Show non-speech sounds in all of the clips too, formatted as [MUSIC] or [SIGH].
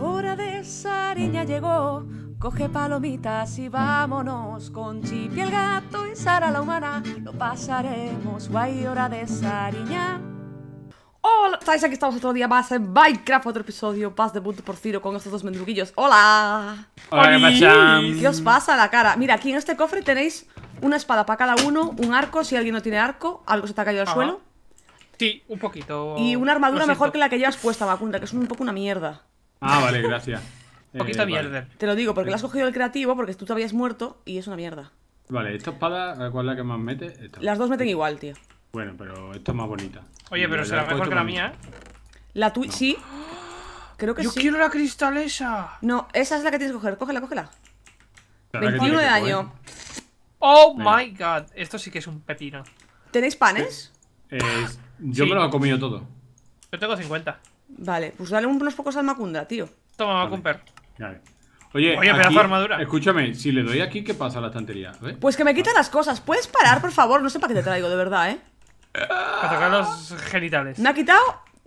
Hora de Sariña llegó, coge palomitas y vámonos. Con Chipi el gato y Sara la humana, lo pasaremos guay. Hora de Sariña. Hola, estáis aquí, estamos otro día más en Minecraft, otro episodio, paz de punto por ciro con estos dos mendruguillos. ¡Hola! ¡Hola, ¿Qué os pasa la cara? Mira, aquí en este cofre tenéis una espada para cada uno, un arco, si alguien no tiene arco, algo se te ha caído al suelo. Sí, un poquito. Y una armadura mejor que la que llevas puesta, que es un poco una mierda. Ah, vale, gracias. Un [LAUGHS] Poquito eh, mierda. Te lo digo, porque lo has cogido el creativo, porque tú te habías muerto y es una mierda. Vale, esta espada, ¿cuál es la que más mete? Las dos meten igual, tío. Bueno, pero esta es más bonita. Oye, pero será mejor que la mía, ¿eh? La tuya, sí. Creo que Yo quiero la cristal esa. No, esa es la que tienes que coger. Cógela, cógela. 21 de daño. Oh my god. Esto sí que es un pepino. ¿Tenéis panes? Eh, yo me lo he comido todo. Yo tengo 50. Vale, pues dale unos pocos al Macunda, tío. Toma, Macumper. Vale. Oye, Oye pedazo de armadura. Escúchame, si le doy aquí, ¿qué pasa a la estantería? Pues que me quita las cosas. ¿Puedes parar, por favor? No sé para qué te traigo, de verdad, ¿eh? Para tocar los genitales. Me ha quitado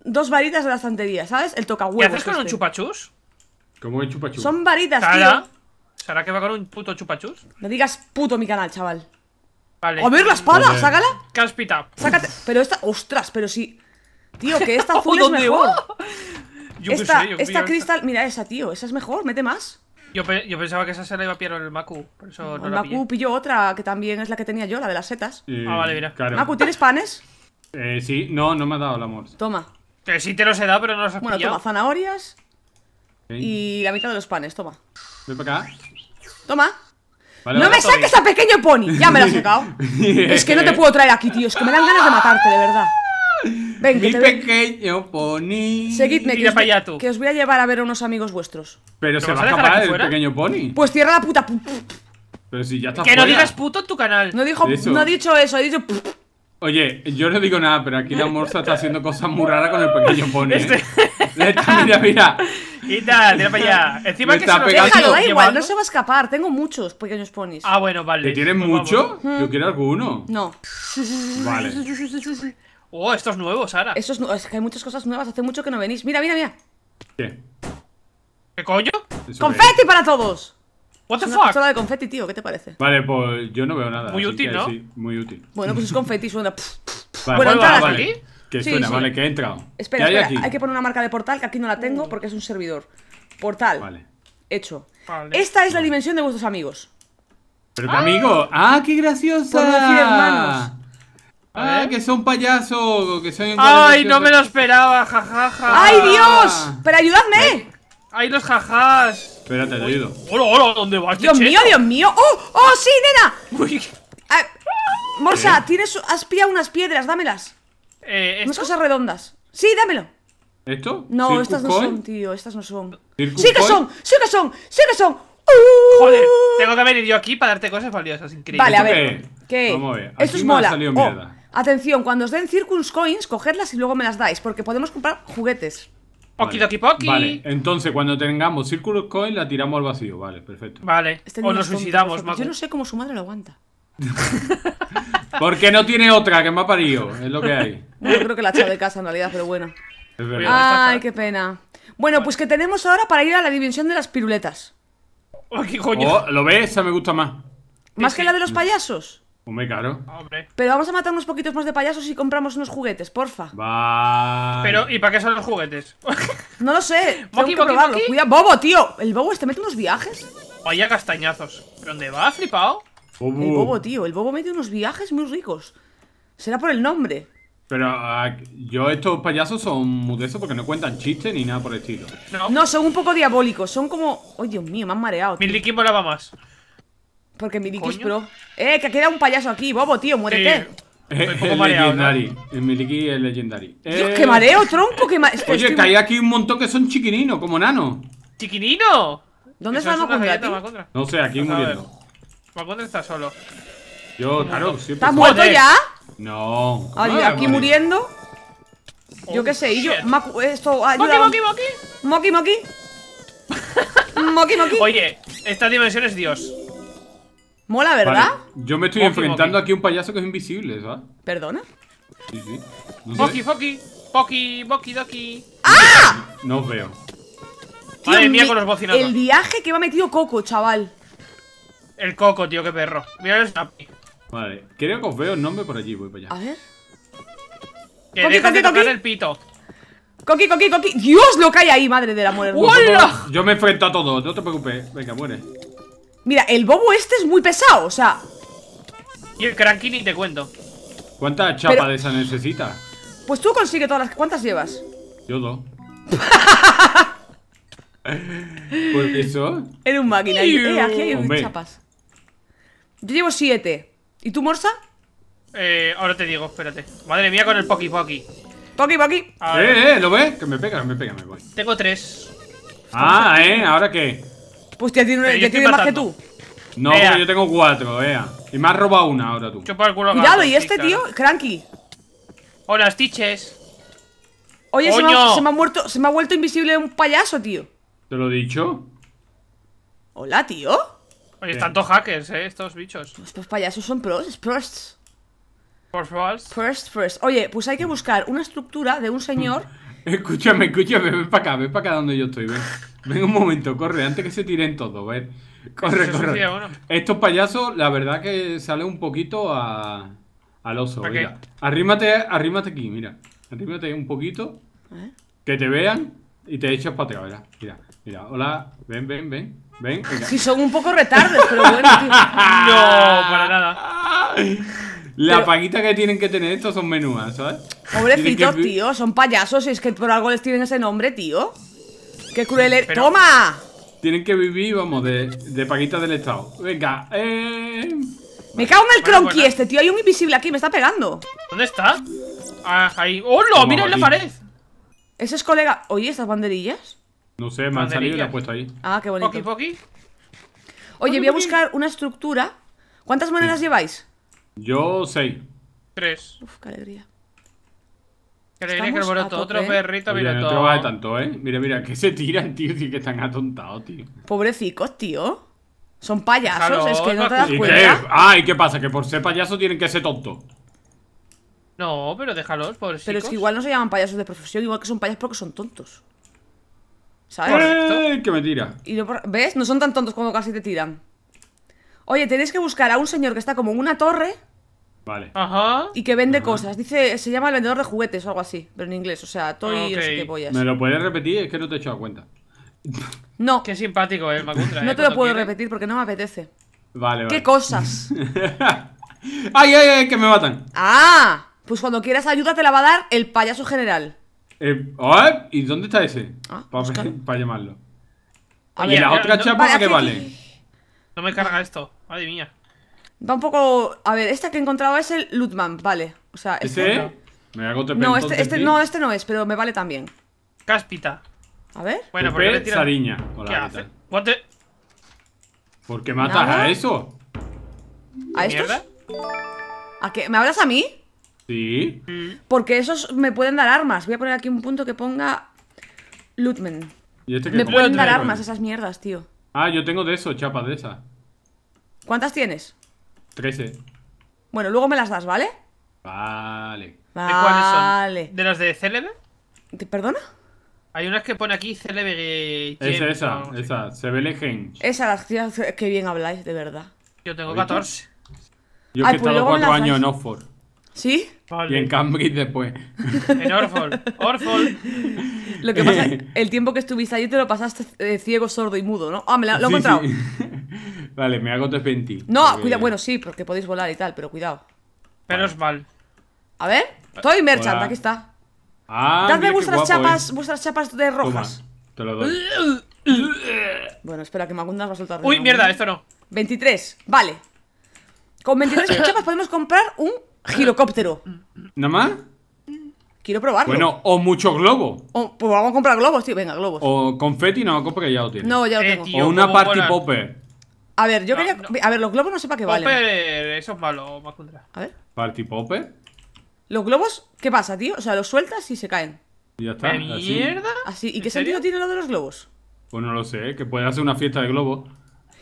dos varitas de la estantería, ¿sabes? El toca ¿Qué haces con un este. chupachus? ¿Cómo es chupachus? Son varitas, tío. ¿Será que va con un puto chupachus? No digas puto mi canal, chaval. Vale. A ver la espada, sácala. Cáspita. Sácate. Pero esta. Ostras, pero si. Tío, que esta azul [LAUGHS] es mejor. esta, esta cristal, mira esa, tío, esa es mejor, mete más. Yo, yo, pensaba que esa se la iba a pillar el Maku, por eso no, el Maku pilló otra que también es la que tenía yo, la de las setas. Eh, ah, vale, mira. Claro. Maku, ¿tienes panes? [LAUGHS] Eh, sí, no, no me ha dado la amor. Toma. sí te los he dado, pero no los has bueno, pillado. Bueno, toma zanahorias y la mitad de los panes, toma. Ven para acá. Toma. no me saques a pequeño pony, ya me lo has [LAUGHS] sacado. es que no te puedo traer aquí, tío, es que me dan ganas de matarte, de verdad. Ven, Mi que pequeño pony. Seguidme, que os, voy a llevar a ver a unos amigos vuestros. Pero se va a escapar el pequeño pony. Pues cierra la puta. Pero si ya está Que no digas puto en tu canal. No, dijo, ha dicho eso, ha dicho. Oye, yo no digo nada, pero aquí la morsa está haciendo cosas muy raras con el pequeño pony. ¿eh? Este... mira, mira. Quita, [LAUGHS] tira para allá. Encima que está se pegando. igual, no se va a escapar. Tengo muchos pequeños ponis. Ah, bueno, vale. ¿Te tienes mucho? Yo quiero alguno. No. Vale. [LAUGHS] Oh, estos nuevos, nuevo, Sara. es, que hay muchas cosas nuevas. Hace mucho que no venís. Mira, mira, mira. ¿Qué? ¿Qué coño? ¡Confetti ¡Confeti para todos! What the de confetti, tío. ¿Qué te parece? Vale, pues yo no veo nada. Muy útil, ¿no? Sí, muy útil. Bueno, pues es confeti, suena. vale, bueno, vale, aquí Que suena, vale, que he entrado. Espera, hay, hay que poner una marca de portal, que aquí no la tengo uh. porque es un servidor. Portal. Vale. Hecho. Esta es la dimensión de vuestros amigos. Pero amigo. Ah. ¡Ah, qué graciosa! Por Ah, que son payasos, que son... ¡Ay, no me lo esperaba! ¡Jajaja! ¡Ay, Dios! Ah. ¡Pero ayudadme! ¡Ay, los jajás! Espérate, te ayudo. ¡Hola, hola! ¿Dónde vas, ¡Dios mío, Dios mío! ¡Oh, oh, sí, nena! Uy. Ah, Morsa, ¿Eh? tienes... Has pillado unas piedras, dámelas. Eh, ¿esto? Unas cosas redondas. Sí, dámelo. ¿Esto? No, estas no son, tío, estas no son. ¡Sí que son! ¡Sí que son! ¡Sí que son! Joder, uh. tengo que venir yo aquí para darte cosas valiosas, increíble. Vale, a ver. ¿Qué? ¿Qué? Esto es mola. Atención, cuando os den Circus Coins, cogedlas y luego me las dais, porque podemos comprar juguetes. Okidoki vale. poki. Vale, entonces cuando tengamos Circus Coins la tiramos al vacío, vale, perfecto. Vale, este o nos suicidamos, Yo no sé cómo su madre lo aguanta. [LAUGHS] porque no tiene otra que me ha parido, es lo que hay. Yo creo que la ha echado de casa en realidad, pero bueno. Ay, qué pena. Bueno, pues que tenemos ahora para ir a la dimensión de las piruletas. coño? Oh, ¿Lo ves? Esa me gusta más. ¿Más que la de los payasos? caro. Pero vamos a matar unos poquitos más de payasos y compramos unos juguetes, porfa. Va. Pero, ¿y para qué son los juguetes? [LAUGHS] no lo sé. Tengo Bobo, tío. El Bobo este mete unos viajes. Vaya castañazos. ¿Dónde va, flipado? El Bobo, tío. El Bobo mete unos viajes muy ricos. Será por el nombre. Pero ah, yo estos payasos son mudesos porque no cuentan chistes ni nada por el estilo. No. son un poco diabólicos. Son como... ¡Ay, Dios mío! Me han mareado. Tío. Mi la más. Porque mi es pro. ¡Eh! Que ha quedado un payaso aquí, bobo, tío, muérete. Sí. Eh, estoy poco el mareado, legendary. ¿no? El Miliki es legendary. Dios, que eh, qué mareo, tronco. que ma... Oye, estoy... que hay aquí un montón que son chiquininos, como nano. ¿Chiquinino? ¿Dónde está tío? No sé, aquí muriendo. qué está solo. Yo, claro, siempre. ¿Estás muerto ya? No. Ah, aquí muriendo. yo qué oh, sé, y yo. Esto. moki, moki! ¡Moki, moki! [LAUGHS] ¡Moki, moki! Oye, esta dimensión es Dios. Mola, ¿verdad? yo me estoy enfrentando aquí a un payaso que es invisible, ¿sabes? ¿Perdona? Sí, sí. No Poki, Poki, Poki, Boki, Doki. ¡Ah! No os veo. Tío, Madre mía, con los bocinazos. El viaje que me ha metido Coco, chaval. El Coco, tío, qué perro. Mira el Vale, creo que os veo el nombre por allí, voy para allá. A ver. Que coqui, deja coqui, el pito. Coqui, coqui, coqui. Dios, lo que hay ahí, madre la amor. ¡Hola! Yo me enfrento a todos, no te preocupes. Venga, muere. Mira, el bobo este es muy pesado, o sea... Y el crankini te cuento. ¿Cuánta chapa de esa necesita? Pues tú consigue todas las... ¿Cuántas llevas? Yo dos. [LAUGHS] ¿Por eso? En un máquina. Eh, aquí hay chapas. Yo llevo siete. ¿Y tú, Morsa? Eh, ahora te digo, espérate. Madre mía, con el Poki Poki. Poki Poki. Eh, eh, ¿lo ves? Que me pega, me pega, me voy. Tengo tres. Ah, eh, ¿ahora qué? Pues ya tiene, más que tú. No, yo tengo cuatro, vea. Y me has robado una ahora tú. Chupa Cuidado, y este tío, Cranky. Hola, Stitches. Oye, se me, ha, muerto, se me ha vuelto invisible un payaso, tío. ¿Te lo he dicho? Hola, tío. Oye, están todos hackers, eh, estos bichos. Pues estos payasos son pros, pros. First, first. Oye, pues hay que buscar una estructura de un señor [LAUGHS] Escúchame, escúchame, ven para acá, ven para acá donde yo estoy, ven. Ven un momento, corre, antes que se tiren todos, ven. Corre, corre. Estos payasos, la verdad que sale un poquito a, al oso, mira. Arrímate, aquí, mira. Arrímate un poquito. Que te vean y te echas para atrás, Mira, mira, hola, ven, ven, ven. Ven, son un poco retardes, pero bueno, tío. [LAUGHS] No, para nada. [LAUGHS] La paguita que tienen que tener estos son menúas, ¿sabes? Pobrecitos, tío, son payasos y es que por algo les tienen ese nombre, tío. ¡Qué cruel er- ¡Toma! Tienen que vivir, vamos, de, de del Estado. Venga, eh... Me cago en el este, tío. Hay un invisible aquí, me está pegando. ¿Dónde está? Ah, ahí. ¡Hola! ¡Mira en la pared! Ese es colega. Oye, estas banderillas. No sé, me han salido y las he puesto ahí. Ah, qué bonito. Oye, voy a buscar una estructura. ¿Cuántas monedas lleváis? Yo Seis 3. Uf, qué alegría. Que que otro perrito, mira mira no todo. No tanto, ¿eh? Mira, mira, que se tiran, tío, y que están atontados, tío. Pobrecicos, tío. Son payasos, es que no te das cuenta. Qué? Ah, ¿y qué pasa? Que por ser payaso tienen que ser tontos. No, pero déjalos, pobrecitos. Pero es que igual no se llaman payasos de profesión, igual que son payasos porque son tontos. ¿Sabes? ¡Eh! Que me tira. Y ¿Ves? No son tan tontos cuando casi te tiran. Oye, tenéis que buscar a un señor que está como en una torre. Vale. Ajá. Y que vende cosas. Dice, se llama el vendedor de juguetes o algo así, pero en inglés. O sea, Toy y no sé qué ¿Me lo puedes repetir? Es que no te he la cuenta. No. Qué simpático eh, no eh, te lo puedo repetir porque no me apetece. Vale, vale. ¿Qué cosas? [LAUGHS] ¡Ay, ay, ay! Que me matan. ¡Ah! Pues cuando quieras ayuda te la va a dar el payaso general. Eh, ¿Y dónde está ese? Ah, para, [LAUGHS] llamarlo. A y ver, la otra chapa, que vale? No me carga esto. Madre mía. Va un poco... A ver, esta que he encontrado es el Lutman, vale. O sea, este... este... Me hago no, este, este no, este no es, pero me vale también. Cáspita. A ver. Bueno, pero le tira... Sariña. ¿Qué hace? ¿Por qué matas a eso? ¿A estos? ¿A qué? ¿Me hablas a mí? Sí. Mm. Porque esos me pueden dar armas. Voy a poner aquí un punto que ponga Lutman este me pueden dar armas esas mierdas, tío. Ah, yo tengo de eso, chapa de esa. ¿Cuántas tienes? Trece. Bueno, luego me las das, ¿vale? Vale. Vale. de cuáles son? ¿De las de Celebre? ¿Te perdona? Hay unas que pone aquí Chile. Esa, esa, no, esa. las Esa, que bien habláis, de verdad. Yo tengo catorce 14. Yo he pues estado cuatro años en Oxford. ¿Sí? Vale. Y en Cambridge después. [LAUGHS] en Orford. Orford. Lo que pasa es [LAUGHS] que el tiempo que estuviste allí te lo pasaste eh, ciego, sordo y mudo, ¿no? Ah, me la, lo he encontrado. Sí. Vale, me hago 320. No, cuidado, bueno, sí, porque podéis volar y tal, pero cuidado. Pero es mal. A ver, estoy merchant, aquí está. Ah, Dadme vuestras chapas, vuestras chapas de rojas. te lo doy. [LAUGHS] Bueno, espera que Magundas va a soltar. Uy, mierda, esto no. 23, vale. Con 23 [LAUGHS] chapas podemos comprar un girocóptero. ¿Nada más? Quiero probarlo. Bueno, o mucho globo. O, pues vamos a comprar globos, tío. Venga, globos. O confeti, no, porque ya lo tienes. No, ya lo eh, tengo. o una party popper. A ver, yo quería. A ver, los globos no sé para qué Popper, valen. eso es malo, contra A ver. ¿Party Popper? Los globos, ¿qué pasa, tío? O sea, los sueltas y se caen. Y ya está. así. mierda? Así. ¿Y qué sentido tiene lo de los globos? Pues no lo sé, que puede hacer una fiesta de globos.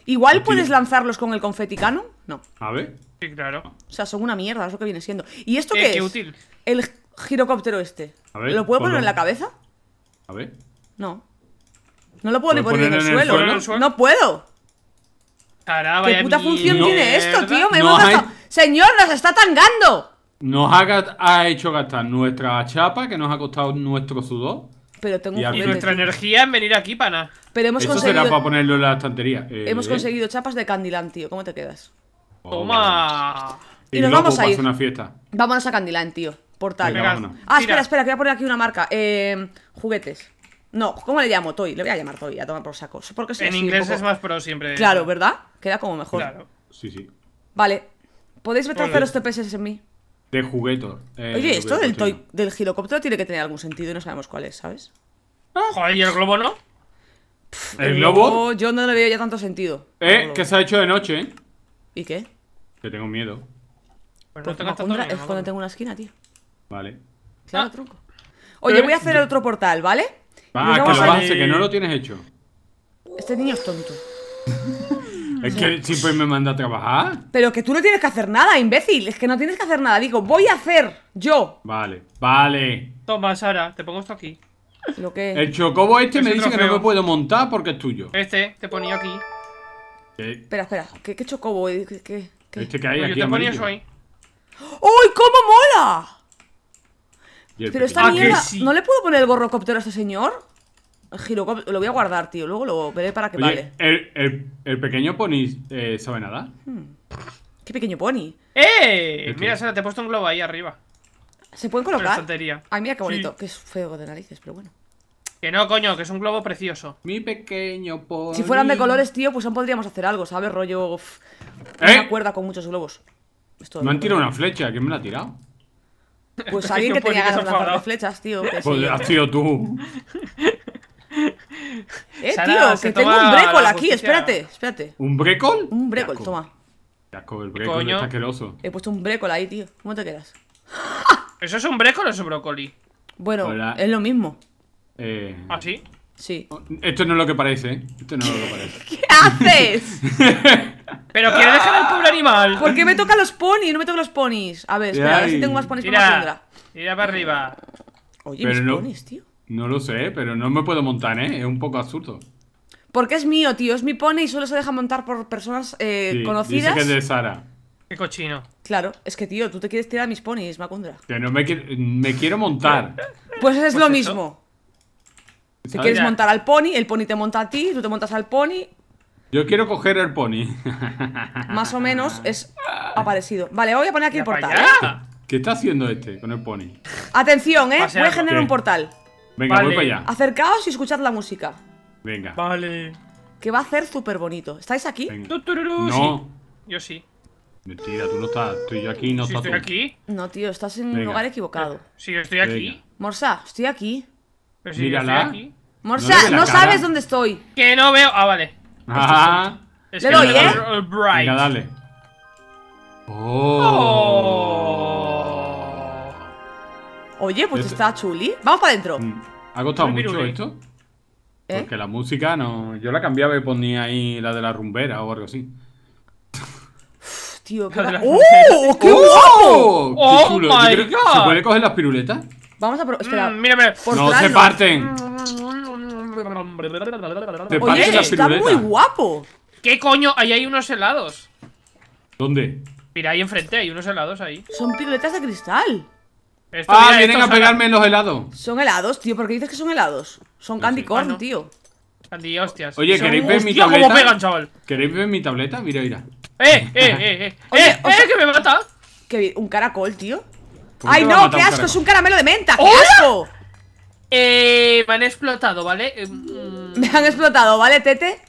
Igual puedes lanzarlos con el confeticano? No. A ver. Sí, claro. O sea, son una mierda, es lo que viene siendo. ¿Y esto eh, qué, qué es? útil. El girocóptero este. A ver, ¿Lo puedo pues poner en la cabeza? A ver. No. No lo puedo ni poner, en, el, suelo, suelo. ¿no? No puedo. Cara, ¿Qué puta función tiene esto, tío? Señor, nos está tangando. Nos ha, hecho gastar nuestra chapa, que nos ha costado nuestro sudor. Pero tengo y, nuestra energía en venir aquí pana Eso conseguido... será para ponerlo en la estantería. Eh, hemos conseguido chapas de candilán, tío. ¿Cómo te quedas? Oh, Toma. Y, nos vamos a ir. Una fiesta. Vámonos a candilán, tío. Portal. ah, espera, espera, que voy a poner aquí una marca. Eh, juguetes. No, ¿cómo le llamo? Toy. Le voy a llamar Toy, a tomar por saco. Porque en inglés es más pro siempre. Claro, ¿verdad? Queda como mejor. Claro. Sí, sí. Vale. ¿Podéis retroceder los TPS en mí? De jugueto. Eh, Oye, esto del, toy, del helicóptero tiene que tener algún sentido y no sabemos cuál es, ¿sabes? Ah, joder, ¿y el globo no? ¿El, globo? yo no le veo ya tanto sentido. Eh, ¿Qué se ha hecho de noche, ¿eh? ¿Y qué? Que tengo miedo. Pues pues tengo es cuando tengo una esquina, tío. Vale. Claro, ah. Oye, voy a hacer el otro portal, ¿vale? Ah, que lo hacer, que no lo tienes hecho. Este niño es tonto. [LAUGHS] es que siempre pues me manda a trabajar. Pero que tú no tienes que hacer nada, imbécil. Es que no tienes que hacer nada. Digo, voy a hacer yo. Vale, vale. Toma, Sara, te pongo esto aquí. ¿Lo El chocobo este me dice que no me puedo montar porque es tuyo. Este, te ponía aquí. ¿Qué? Espera, espera. ¿Qué, chocobo? ¿Qué, Este que hay pues aquí. Yo te ponía eso ahí. ¡Uy, cómo mola! Pero esta mierda, ah, ¿no le puedo poner el borrocóptero a este señor? El Girocóptero, lo voy a guardar, tío. Luego lo veré para que vale. El, el, pequeño pony eh, sabe nada. Hmm. ¿Qué pequeño pony? ¡Eh! Mira, Sara, te he puesto un globo ahí arriba. ¿Se pueden colocar? Ay, mira qué bonito. Que es feo de narices, pero bueno. Que no, coño, que es un globo precioso. Mi pequeño pony. Si fueran de colores, tío, pues aún podríamos hacer algo, ¿sabes? Rollo. ¿Eh? cuerda con muchos globos. Esto me han tirado una flecha, ¿quién me la ha tirado? Pues [LAUGHS] alguien que tenía ganas de flechas, tío. pues has sido tú. Eh, tío, que tengo un brécol aquí, espérate, espérate. ¿Un brécol? Un brécol, toma. Asco, el brécol He puesto un brécol ahí, tío. ¿Cómo te quedas? [LAUGHS] ¿Eso es un brécol o es un brócoli? Bueno, es lo mismo. Eh... ¿Ah, sí? Sí. Esto no es lo que parece, ¿eh? Esto no es lo que parece. [LAUGHS] ¿Qué haces? Pero quiero dejar al pobre animal. ¿Por qué me toca los ponis? No me toca los ponis. A ver, espera, a ver si tengo más ponis para Macundra Mira para arriba. Oye, mis no- ponis, tío. No lo sé, pero no me puedo montar, ¿eh? Es un poco absurdo. Porque es mío, tío. Es mi pony y solo se deja montar por personas eh, conocidas. que es de Sara. Qué cochino. Claro, es que, tío, tú te quieres tirar a mis ponis, Macundra. Que no me, quiero montar. Pues es pues lo mismo. Si quieres montar al pony, el pony te monta a ti, tú te montas al pony, yo quiero coger el pony. Más o menos es ah. aparecido. Vale, voy a poner aquí el portal. ¿Qué está haciendo este con el pony? Atención, eh. Voy a generar un portal. Venga, voy para allá. Acercaos y escuchad la música. Venga. Vale. Que va a hacer súper bonito. ¿Estáis aquí? No. Yo sí. Mentira, tú no estás. Estoy yo aquí, no estás estoy aquí? No, tío, estás en un lugar equivocado. Eh, sí, estoy aquí. Morsa, estoy aquí. Morsa, no sabes dónde estoy. Que no veo. Ah, vale. Ajá. Le doy, ¿eh? Uh, Bright. Venga, dale. Oh. oh. Oye, pues este- está chuli. Vamos para adentro. Mm, ¿Ha costado mucho esto? ¿Eh? Porque la música no. Yo la cambiaba y ponía ahí la de la rumbera o algo así. Tío, ¡Oh! qué ¡Oh! ¡Qué guapo! Oh my God! ¿Se puede coger las piruletas? Vamos a. Espera. Mm, ¡No se parten! Mm, Oye, está muy guapo. ¿Qué coño? Ahí hay unos helados. ¿Dónde? Mira, ahí enfrente hay unos helados ahí. Son piruletas de cristal. ah, vienen a pegarme en los helados. Son helados, tío. ¿Por qué dices que son helados? Son candy corn, tío. Candy, hostias. Oye, ¿queréis ver mi tableta? ¿Queréis ver mi tableta? Mira, mira. ¡Eh, eh, eh! ¡Eh, [LAUGHS] eh Oye, eh! que me mata! Que un caracol, tío. ¡Ay, no! ¡Qué asco! ¡Es un caramelo de menta! ¡Qué ¡Hola! asco! Eh, me han explotado, ¿vale? Eh, mm. me han explotado, ¿vale, Tete?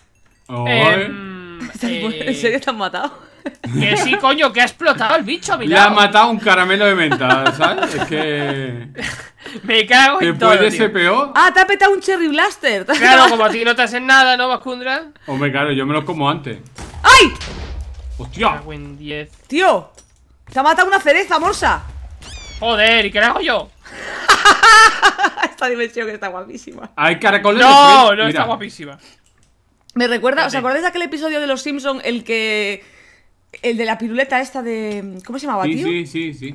Oh, ¿En serio eh, te han matado? Que sí, coño, que ha explotado el bicho a Le ha matado un caramelo de menta, ¿sabes? Es que... [LAUGHS] Me cago en todo, Después de peor. Ah, te ha petado un Cherry Blaster. [LAUGHS] Claro, como a ti no te hacen nada, ¿no, Vascundra? Hombre, claro, yo me los como antes. ¡Ay! ¡Hostia! Tío, te ha matado una cereza, Morsa. Joder, ¿y qué le hago yo? [LAUGHS] Esta dimensión que está guapísima. Ay, caracoles. No, no está guapísima. Me recuerda, ¿os acordáis de aquel episodio de Los Simpsons? el que. El de la piruleta esta de. ¿Cómo se llamaba, sí, tío? Sí, sí, sí.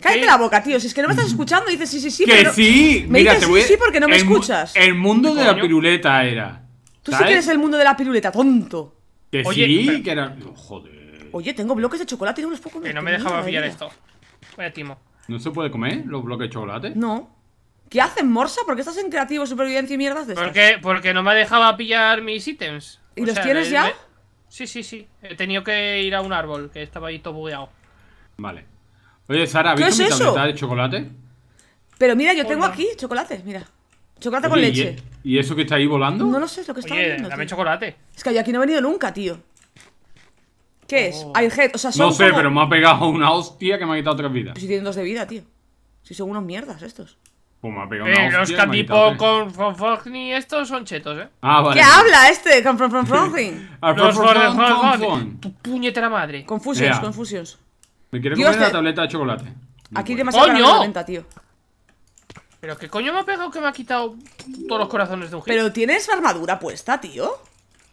Cállate la boca, tío. Si es que no me estás escuchando, dices sí, sí, sí. Que sí. Mira, te voy... sí, sí porque no me escuchas. El mundo de la piruleta era. Tú sí que eres el mundo de la piruleta, tonto. Que sí, que era. joder. Oye, tengo bloques de chocolate y unos pocos. Que no me dejaba pillar eh. esto. Vaya timo. ¿No se puede comer los bloques de chocolate? No. ¿Qué haces, Morsa? ¿Por qué estás en creativo, supervivencia y mierdas de Porque no me ha dejaba pillar mis ítems. ¿Y los tienes ya? Sí, sí, sí. He tenido que ir a un árbol, que estaba ahí todo bugueado. Vale. Oye, Sara, ¿has es mi de chocolate? Pero mira, yo tengo aquí chocolate mira. Chocolate con leche. E-, ¿y, eso que está ahí volando? No lo sé, lo que está Dame chocolate. Es que yo aquí no he venido nunca, tío. ¿Qué es? Oh. Hay head, o sea, son No sé, pero me ha pegado una hostia que me ha quitado tres vidas. Si tienen dos de vida, tío. Si son unos mierdas estos. Pues me ha pegado eh, una eh, Los que tipo con Fonfogni estos son chetos, ¿eh? Ah, vale. ¿Qué habla este? Con Fonfogni. [LAUGHS] Ah, los Tu puñetera madre. Confusions, confusions. Me quiero comer la tableta de chocolate. Aquí demasiado la tío. ¿Pero qué coño me ha pegado que me ha quitado todos los corazones de un hit? Pero tienes armadura puesta, tío.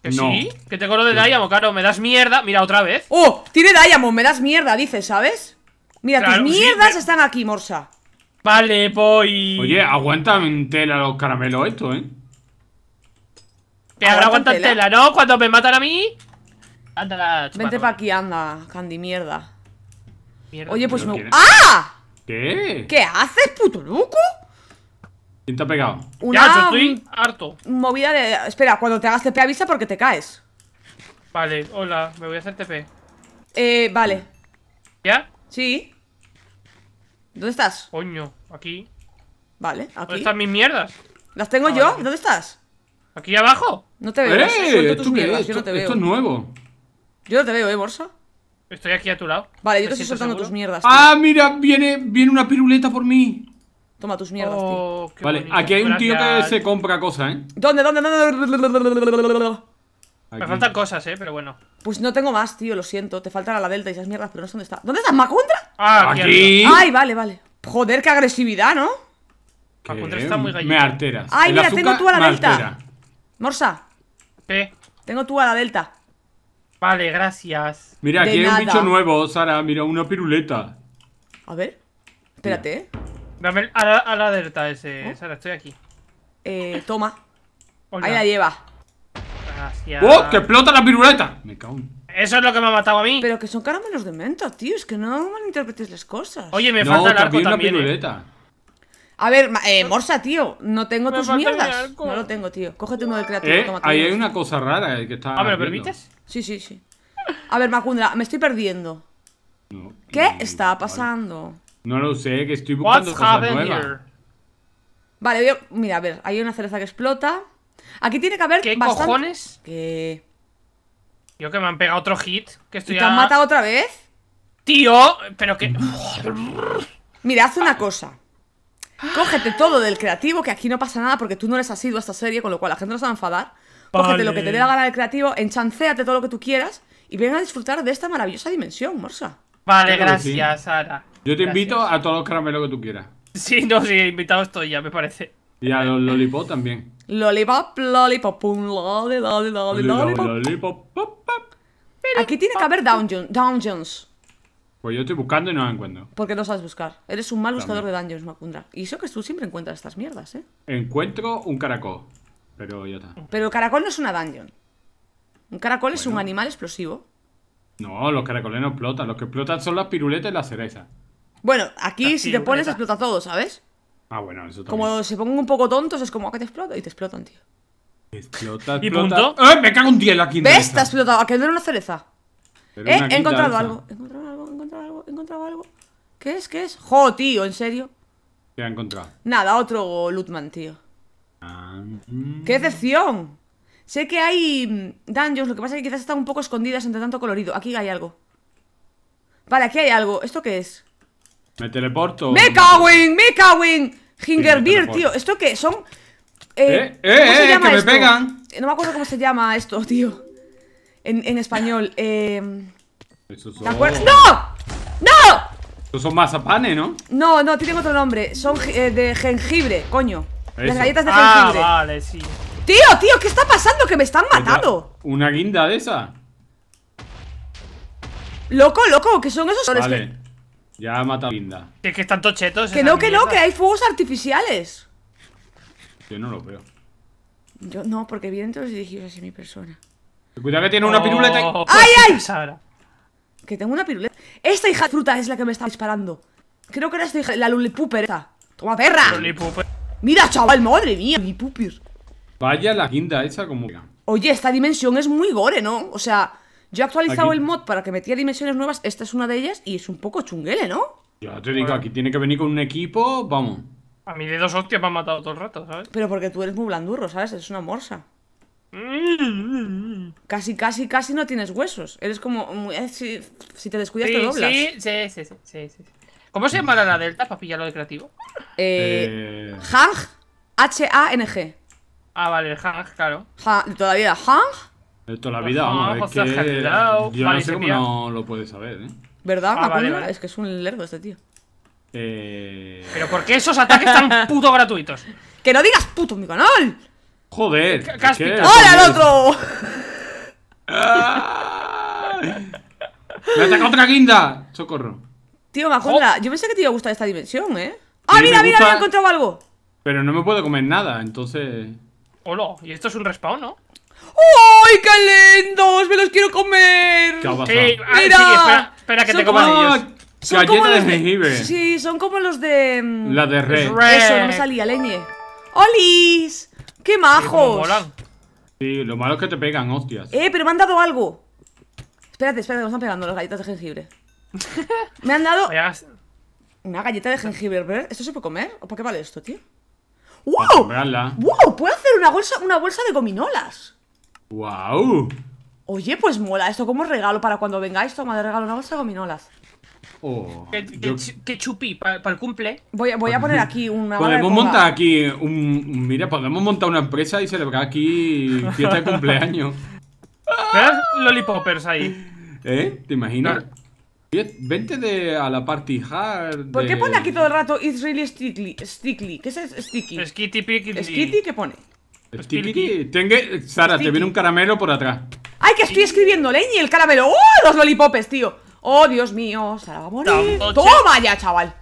¿Que sí? Que tengo lo de Diamond, claro, me das mierda. Mira, otra vez. ¡Oh! Tiene Diamond, me das mierda, dices, ¿sabes? Mira, tus mierdas están aquí, Morsa. Vale, voy. Oye, aguantan tela los caramelos esto, ¿eh? Que habrá aguanta tela, ¿no? Cuando me matan a mí. Ándala, Vente pa' aquí, anda, Candy, mierda. mierda Oye, pues me. ¡Ah! ¿Qué? ¿Qué haces, puto loco? ¿Quién te ha pegado? ya, yo estoy harto. Movida de. Espera, cuando te hagas TP avisa porque te caes. Vale, hola, me voy a hacer TP. Eh, vale. ¿Ya? Sí. ¿Dónde estás? Coño, aquí. Vale, aquí. ¿Dónde están mis mierdas? ¿Las tengo ah, yo? ¿Dónde estás? ¿Aquí abajo? No te veo. ¡Eh! ¿Esto, qué? yo no te veo. esto es nuevo. Yo no te veo, ¿eh, Borsa? Estoy aquí a tu lado. Vale, yo te, estoy soltando tus mierdas. ¡Ah, mira! Viene, viene una piruleta por mí. Toma tus mierdas, tío. Oh, vale, aquí hay un tío que se compra cosas, ¿eh? ¿Dónde, dónde, dónde? Me faltan cosas, eh, pero bueno. Pues no tengo más, tío, lo siento. Te faltan a la delta y esas mierdas, pero no sé dónde está. ¿Dónde estás, Macundra? Ah, aquí. Ay, vale, vale. Joder, qué agresividad, ¿no? Macundra está muy gallina. Me alteras. Ay, mira, tengo tú a la delta. Morsa. Tengo tú a la delta. Vale, gracias. Mira, aquí hay un bicho nuevo, Sara. Mira, una piruleta. A ver. Espérate, eh. Dame a la, delta ese, ¿Oh? Sara, estoy aquí. Eh, toma. Ahí la lleva. Gracias. ¡Oh! ¡Que explota la piruleta! Me cago Eso es lo que me ha matado a mí. Pero que son caramelos de menta, tío. Es que no malinterpretes las cosas. Oye, me falta el arco también. Una ¿eh? piruleta. A ver, eh, Morsa, tío, no tengo tus mierdas. No lo tengo, tío. Cógete uno del eh, creativo. Eh, toma, ahí hay una cosa rara eh, que está. Ah, ¿me lo permites? Sí, sí, sí. A ver, Macundra, me estoy perdiendo. ¿Qué está pasando? No lo sé, que estoy buscando Vale, mira, a ver, hay una cereza que explota. Aquí tiene que haber ¿Qué cojones? Que... Yo que me han pegado otro hit, que estoy te matado otra vez? Tío, pero que... mira, haz una cosa. Cógete todo del creativo, que aquí no pasa nada porque tú no eres asiduo a esta serie, con lo cual la gente no se va a enfadar. Cógete lo que te dé la gana del creativo, enchanceate todo lo que tú quieras y ven a disfrutar de esta maravillosa dimensión, Morsa. Vale, gracias, Sara. Yo te invito a todos los caramelos que tú quieras. Sí, no, sí, invitado estoy ya, me parece. Y a los lollipop también. Lollipop, lollipop, pum, lollipop lollipop. Lollipop, Aquí tiene que haber dungeons. Pues yo estoy buscando y no la encuentro. Porque no sabes buscar. Eres un mal buscador de dungeons, Macundra. Y eso que tú siempre encuentras estas mierdas, ¿eh? Encuentro un caracol. Pero ya está. Pero el caracol no es una dungeon. Un caracol es un animal explosivo. No, los caracoles no explotan. Los que explotan son las piruletas y las cerezas. Bueno, aquí si te pones explota todo, ¿sabes? Ah, bueno, eso también. Como se pongan un poco tontos, es como que te explota y te explotan, tío. Explota, explota. ¿Y punto? ¡Eh! Me cago un día la quinta. ¿Ves? Te ha explotado. ¿A que no era una cereza? eh, he encontrado algo. He encontrado algo, he encontrado algo, he encontrado algo. ¿Qué es? ¿Qué es? Jo, tío, ¿en serio? ¿Qué ha encontrado? Nada, otro Lootman, tío. Ah, mm. ¡Qué excepción. Sé que hay mm, dungeons, lo que pasa es que quizás están un poco escondidas entre tanto colorido. Aquí hay algo. Vale, aquí hay algo. ¿Esto qué es? Me teleporto. ¡Me en, ¡Me tío. ¿Esto qué? Son. Eh, eh, eh, ¿cómo eh, que me pegan. No me acuerdo cómo se llama esto, tío. En, español. Eh, Eso son... ¡No! ¡No! Estos son mazapanes, ¿no? No, no, tienen otro nombre. Son eh, de jengibre, coño. Las galletas de ah, jengibre. Vale, sí. Tío, tío, ¿qué está pasando? Que me están matando. ¿Una guinda de esa? Loco, loco, ¿qué son esos? Vale. Ya ha matado a Linda. Es que están tochetos. Que no, que no, que hay fuegos artificiales. Yo no lo veo. Yo no, porque vienen todos dirigidos hacia mi persona. Cuidado que tiene una oh. piruleta. [LAUGHS] ¡Ay, ay! Que tengo una piruleta. Esta hija fruta es la que me está disparando. Creo que era esta hija. La Lulipooper esta. ¡Toma, perra! Mira, chaval, madre mía, Vaya la guinda esa como. Oye, esta dimensión es muy gore, ¿no? O sea, yo he actualizado el mod para que metía dimensiones nuevas, esta es una de ellas y es un poco chunguele, ¿no? Ya te digo, aquí tiene que venir con un equipo, vamos. A mí de dos hostias me han matado todo el rato, ¿sabes? Pero porque tú eres muy blandurro, ¿sabes? Es una morsa. Mm. Casi, casi, casi no tienes huesos. Eres como. Mm, eh, si, te descuidas, te doblas. Sí, sí, sí, sí, ¿Cómo se llama la Delta para pillarlo de creativo? Eh. eh. Hang. H-A-N-G. Ah, vale, Hang, claro. todavía, Hang. De toda la vida, vamos, es que yo no sé cómo no lo puede saber, ¿eh? ¿Verdad, ah, Es que es un lerdo este tío. Eh... Pero ¿por qué esos ataques tan [LAUGHS] puto gratuitos? ¡Que no digas puto mi canal! ¡Joder! ¡Hola el otro! [LAUGHS] ¡Me ataca otra guinda! ¡Socorro! Tío, Majonda, yo pensé que te iba a gustar esta dimensión, ¿eh? ¡Ah, mira, mira! ¡Me he encontrado algo! Pero no me puedo comer nada, entonces... Hola, y esto es un respawn, ¿no? ¡Uy! qué lindos! ¡Me los quiero comer! ¿Qué ha Mira, espera, espera que te coman ellos. ¡Galletas de jengibre. Sí, son como los de. Mm, La de red. Eso, no salía, leñe. ¡Olis! ¡Qué majos! Sí, lo malo es que te pegan, hostias. Eh, pero me han dado algo. Espérate, espérate, me están pegando las galletas de jengibre. [LAUGHS] me han dado. Una galleta de jengibre, ¿verdad? ¿Esto se puede comer? ¿O para qué vale esto, tío? ¡Wow! ¡Wow! Puedo hacer una bolsa, una bolsa de gominolas. ¡Wow! Oye, pues mola esto como regalo para cuando vengáis. Toma de regalo una bolsa de gominolas. Oh, ¿Qué para el cumple. Voy, voy, a pues poner aquí una. Podemos montar aquí un. Mira, podemos montar una empresa y celebrar aquí fiesta de cumpleaños. [LAUGHS] ¿Ves Lollipopers ahí? ¿Eh? ¿Te imaginas? Vente de, a la party hard. ¿Por qué pone aquí todo el rato It's really sticky? sticky? ¿Qué es sticky? Skitty, picky. ¿Skitty qué pone? Sara, te viene un caramelo por atrás. ¡Ay, que estoy escribiendo leña el caramelo! ¡Oh, los lollipopes, tío! ¡Oh, Dios mío! Sara va a morir. ¡Toma ya, chaval!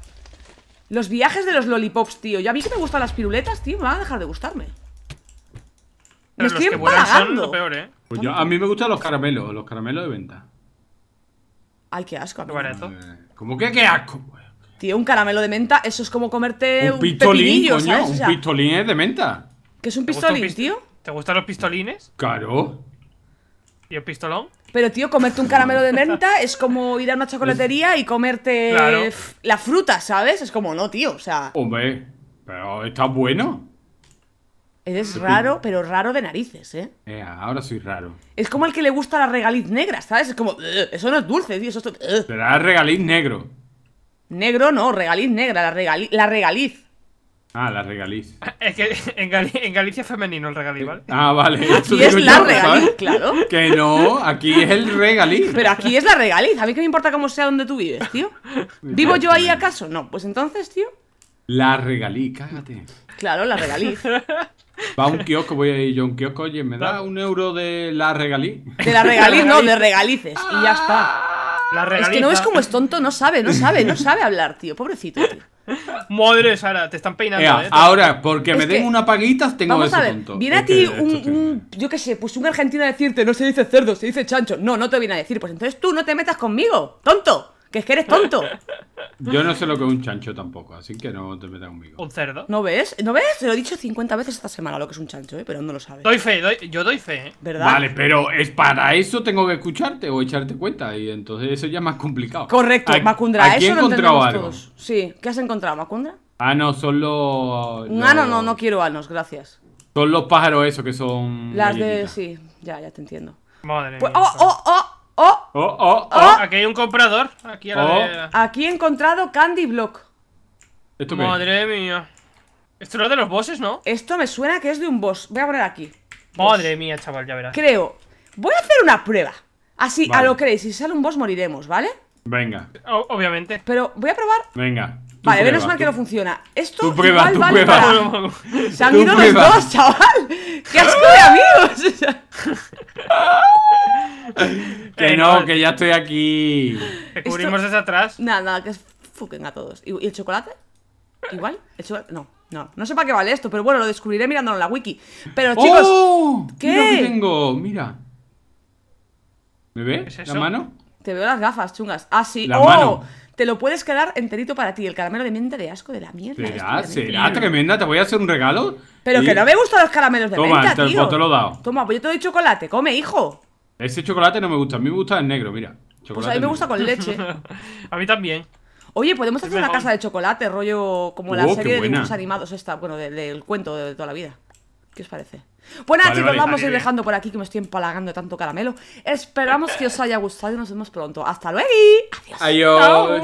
Los viajes de los lollipops, tío. Ya a mí que me gustan las piruletas, tío. Me van a dejar de gustarme. me estoy que ¿eh? pues a mí me gustan los caramelos, los caramelos de venta. Ay, qué asco. ¿Cómo que qué asco? Tío, un caramelo de menta, eso es como comerte un, un pistolín, coño. un pistolín es de menta. ¿Qué es un pistolín, tío? ¿Te gustan los pistolines? Claro. ¿Y el pistolón? Pero, tío, comerte un caramelo de menta es como ir a una chocolatería y comerte la fruta, ¿sabes? Es como, no, tío, o sea... Hombre, pero está bueno. Eres raro, pero raro de narices, ¿eh? ¿eh? Ahora soy raro. Es como el que le gusta la regaliz negra, ¿sabes? Es como, eso no es dulce, tío, eso es... regaliz negro. Negro no, regaliz negra, la, la regaliz. Ah, la regaliz. [LAUGHS] Es que [LAUGHS] en, Galicia es femenino el regaliz, ¿vale? [LAUGHS] Ah, vale. Aquí es la regaliz, claro. Que no, aquí es el regaliz. Pero aquí es la regaliz. A mí que me importa cómo sea donde tú vives, tío. ¿Vivo yo ahí acaso? No, pues entonces, tío. La regaliz, cágate. Claro, la regaliz. Va a un kiosco, voy a ir yo a un kiosco, oye, ¿me da un euro de la regaliz? De la regaliz, no, de regalices. Y ya está. La regaliz. Es que no es como es tonto, no sabe, no sabe, no sabe hablar, tío. Pobrecito, tío. Madre Sara, te están peinando. Eh, ahora, porque me den una paguita, tengo ese punto. Viene a ti un, yo qué sé, pues un argentino a decirte, no se dice cerdo, se dice chancho. No, no te viene a decir, pues entonces tú no te metas conmigo, tonto. Que es que eres tonto. [LAUGHS] Yo no sé lo que es un chancho tampoco, así que no te metas conmigo. Un cerdo. ¿No ves? ¿No ves? Te lo he dicho 50 veces esta semana lo que es un chancho, ¿eh? pero no lo sabes. Doy fe, doy, yo doy fe. ¿eh? ¿Verdad? Vale, pero es para eso tengo que escucharte o echarte cuenta y entonces eso ya es más complicado. Correcto, Macundra, eso he encontrado Sí, ¿qué has encontrado, Macundra? Ah, no, son los... No, no, no, no quiero anos, gracias. Son los pájaros esos que son... Las de... sí, ya, ya te entiendo. Madre pues, mía. ¡Oh, oh, oh. Oh, oh, oh, oh, oh. Aquí hay un comprador. Aquí, a la oh. Aquí he encontrado Candy Block. Madre mía. Esto no es de los bosses, ¿no? Esto me suena que es de un boss. Voy a poner aquí. Madre mía, chaval, ya verás. Creo. Voy a hacer una prueba. Así, a lo creéis. Si sale un boss, moriremos, ¿vale? Venga. obviamente. Pero voy a probar. Venga vale, menos mal que no funciona. Esto tú igual vale prueba. para... [LAUGHS] Se han ido los dos, chaval. ¡Qué asco de amigos! [LAUGHS] que no, que ya estoy aquí. Te cubrimos desde atrás. Nada, nada, que fuquen a todos. ¿Y el chocolate? ¿Igual? ¿El chocolate? No. No, no sé para qué vale esto, pero bueno, lo descubriré mirándolo en la wiki. Pero ¡Oh! chicos, ¡Oh! ¿qué? Mira que tengo, mira. ¿Me ves? ¿La mano? Te veo las gafas chungas. Ah, sí. ¡Oh! Te lo puedes quedar enterito para ti, el caramelo de menta de asco de la mierda. ¿Será? ¿Será tremenda? ¿Te voy a hacer un regalo? Pero que no me gustan los caramelos de Toma, menta, pues te, lo he dado. Toma, pues yo te doy chocolate. Come, hijo. Ese chocolate no me gusta. A mí me gusta el negro, mira. Pues a mí me gusta con leche. [LAUGHS] a mí también. Oye, podemos hacer una casa de chocolate, rollo como la uh, serie de dibujos animados esta, bueno, del cuento de toda la vida. ¿Qué os parece? Bueno, chicos, vamos a ir dejando por aquí que me estoy empalagando tanto caramelo. Esperamos que os haya gustado y nos vemos pronto. ¡Hasta luego! ¡Adiós!